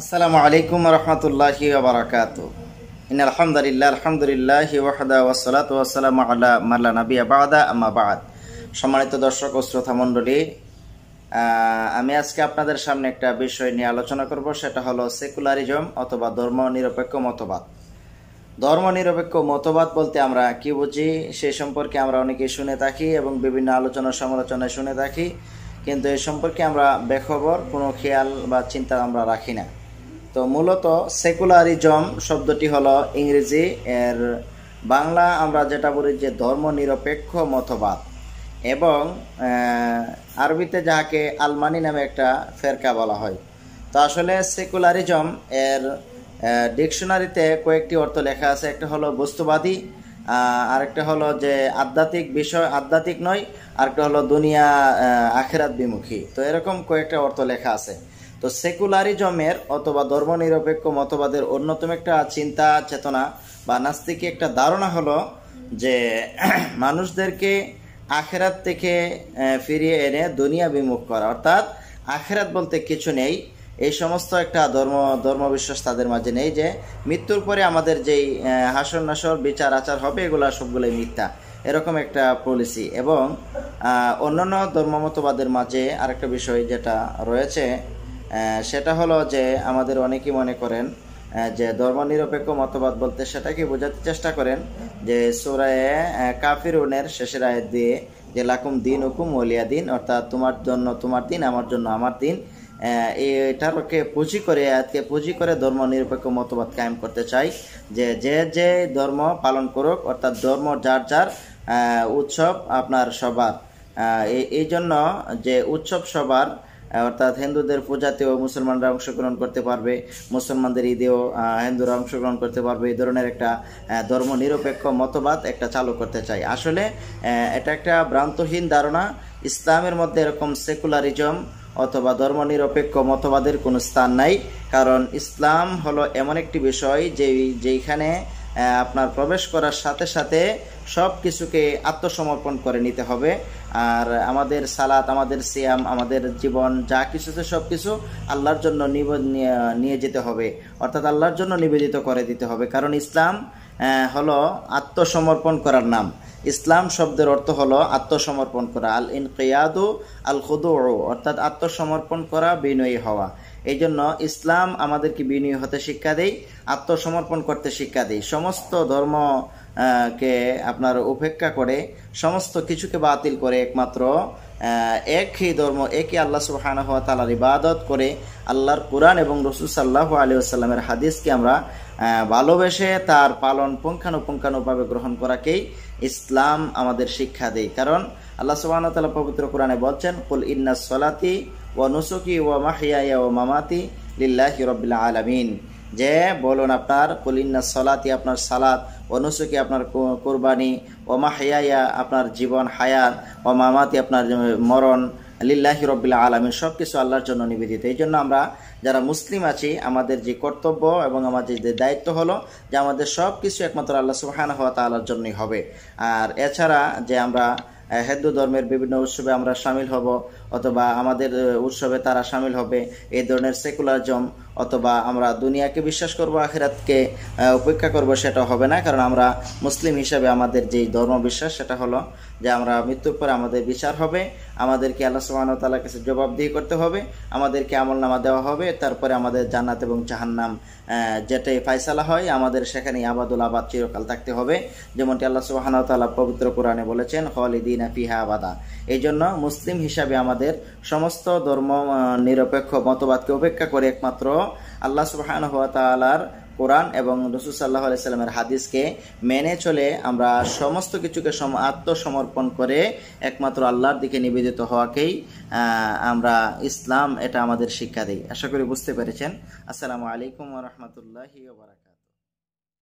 আসসালামু আলাইকুম রহমতুল্লাহ বারাকাত ইন আলহামদুলিল্লাহ আলহামদুলিল্লাহ ওয়াহদা ওয়াসালাত ওয়াসালাম আল্লাহ মাল্লা নবী আবাদা আমাবাদ সম্মানিত দর্শক ও শ্রোতা মণ্ডলী আমি আজকে আপনাদের সামনে একটা বিষয় নিয়ে আলোচনা করব সেটা হলো সেকুলারিজম অথবা ধর্ম নিরপেক্ষ মতবাদ ধর্ম নিরপেক্ষ মতবাদ বলতে আমরা কি বুঝি সে সম্পর্কে আমরা অনেকে শুনে থাকি এবং বিভিন্ন আলোচনা সমালোচনায় শুনে থাকি কিন্তু এ সম্পর্কে আমরা বেখবর কোনো খেয়াল বা চিন্তা আমরা রাখি না তো মূলত সেকুলারিজম শব্দটি হলো ইংরেজি এর বাংলা আমরা যেটা বলি যে ধর্ম নিরপেক্ষ মতবাদ এবং আরবিতে যাহাকে আলমানি নামে একটা ফেরকা বলা হয় তো আসলে সেকুলারিজম এর ডিকশনারিতে কয়েকটি অর্থ লেখা আছে একটা হলো বস্তুবাদী আরেকটা হলো যে আধ্যাত্মিক বিষয় আধ্যাত্মিক নয় আরেকটা হলো দুনিয়া আখেরাত বিমুখী তো এরকম কয়েকটা অর্থ লেখা আছে তো সেকুলারিজমের অথবা ধর্মনিরপেক্ষ মতবাদের অন্যতম একটা চিন্তা চেতনা বা নাস্তিক একটা ধারণা হলো যে মানুষদেরকে আখেরাত থেকে ফিরিয়ে এনে দুনিয়া বিমুখ করা অর্থাৎ আখেরাত বলতে কিছু নেই এই সমস্ত একটা ধর্ম ধর্মবিশ্বাস তাদের মাঝে নেই যে মৃত্যুর পরে আমাদের যেই হাসর নাসর বিচার আচার হবে এগুলো সবগুলোই মিথ্যা এরকম একটা পলিসি এবং অন্যান্য ধর্মমতবাদের মাঝে আরেকটা বিষয় যেটা রয়েছে সেটা হলো যে আমাদের অনেকেই মনে করেন যে ধর্মনিরপেক্ষ মতবাদ বলতে সেটাকে বোঝাতে চেষ্টা করেন যে সোরায়ে কাফিরুনের শেষের আয়ের দিয়ে যে লাকুম দিন হুকুম অলিয়া দিন অর্থাৎ তোমার জন্য তোমার দিন আমার জন্য আমার দিন এটাকে পুঁজি করে আয়াতকে পুঁজি করে ধর্ম নিরপেক্ষ মতবাদ কায়েম করতে চাই যে যে যে ধর্ম পালন করুক অর্থাৎ ধর্ম যার যার উৎসব আপনার সবার এই জন্য যে উৎসব সবার অর্থাৎ হিন্দুদের পূজাতেও মুসলমানরা অংশগ্রহণ করতে পারবে মুসলমানদের ঈদেও হিন্দুরা অংশগ্রহণ করতে পারবে এই ধরনের একটা ধর্ম নিরপেক্ষ মতবাদ একটা চালু করতে চাই আসলে এটা একটা ভ্রান্তহীন ধারণা ইসলামের মধ্যে এরকম সেকুলারিজম অথবা ধর্মনিরপেক্ষ মতবাদের কোনো স্থান নাই কারণ ইসলাম হলো এমন একটি বিষয় যে যেইখানে আপনার প্রবেশ করার সাথে সাথে সব কিছুকে আত্মসমর্পণ করে নিতে হবে আর আমাদের সালাত আমাদের সিয়াম আমাদের জীবন যা আছে সব কিছু আল্লাহর জন্য নিয়ে যেতে হবে অর্থাৎ আল্লাহর জন্য নিবেদিত করে দিতে হবে কারণ ইসলাম হলো আত্মসমর্পণ করার নাম ইসলাম শব্দের অর্থ হলো আত্মসমর্পণ করা আল কেয়াদু আল খুদু অর্থাৎ আত্মসমর্পণ করা বিনয়ী হওয়া এই জন্য ইসলাম আমাদেরকে বিনয়ী হতে শিক্ষা দেয় আত্মসমর্পণ করতে শিক্ষা দেয় সমস্ত ধর্ম কে আপনার উপেক্ষা করে সমস্ত কিছুকে বাতিল করে একমাত্র একই ধর্ম একই আল্লাহ সুহান হওয়া তালার ইবাদত করে আল্লাহর কোরআন এবং রসুল সাল্লাহ আলী আসাল্লামের হাদিসকে আমরা ভালোবেসে তার পালন পুঙ্খানুপুঙ্খানুভাবে গ্রহণ করাকেই ইসলাম আমাদের শিক্ষা দেয় কারণ আল্লাহ সুবাহ তালা পবিত্র কোরআনে বলছেন কুল ইন্না সলাতি ও নুসুকি ও মাহিয়া ও মামাতি লিল্লাহ হিরবিল্লা আলমিন যে বলুন আপনার কলিন্না সলাতি আপনার সালাত অনুসুকি আপনার কোরবানি ওমা হেয়াইয়া আপনার জীবন হায়াত ও মামাতি আপনার মরণ লিল্লাহি রব্বিল্লা আলমী সব কিছু আল্লাহর জন্য নিবেদিত এই জন্য আমরা যারা মুসলিম আছি আমাদের যে কর্তব্য এবং আমাদের যে দায়িত্ব হলো যে আমাদের সব কিছু একমাত্র আল্লাহ সুহান হওয়া তাল্লার জন্যই হবে আর এছাড়া যে আমরা হিন্দু ধর্মের বিভিন্ন উৎসবে আমরা সামিল হব অথবা আমাদের উৎসবে তারা সামিল হবে এই ধরনের সেকুলারিজম অথবা আমরা দুনিয়াকে বিশ্বাস করব আখেরাতকে উপেক্ষা করব সেটা হবে না কারণ আমরা মুসলিম হিসাবে আমাদের যেই ধর্ম বিশ্বাস সেটা হলো যে আমরা মৃত্যুর পরে আমাদের বিচার হবে আমাদেরকে আল্লাহ সুবাহ তালার কাছে জবাবদিহি করতে হবে আমাদেরকে আমল নামা দেওয়া হবে তারপরে আমাদের জান্নাত এবং জাহান্নাম যেটাই ফায়সালা হয় আমাদের সেখানে আবাদুল আবাদ চিরকাল থাকতে হবে যেমনটি আল্লাহ সুবাহান তালা পবিত্র কোরআনে বলেছেন হলিদিন ফিহা আবাদা এই জন্য মুসলিম হিসাবে আমাদের আমাদের সমস্ত ধর্ম নিরপেক্ষ মতবাদকে উপেক্ষা করে একমাত্র আল্লাহ সুবাহান হওয়া তালার কোরআন এবং রসুল সাল্লাহ সাল্লামের হাদিসকে মেনে চলে আমরা সমস্ত কিছুকে সম আত্মসমর্পণ করে একমাত্র আল্লাহর দিকে নিবেদিত হওয়াকেই আমরা ইসলাম এটা আমাদের শিক্ষা দিই আশা করি বুঝতে পেরেছেন আসসালামু আলাইকুম রহমতুল্লাহি বারাকাত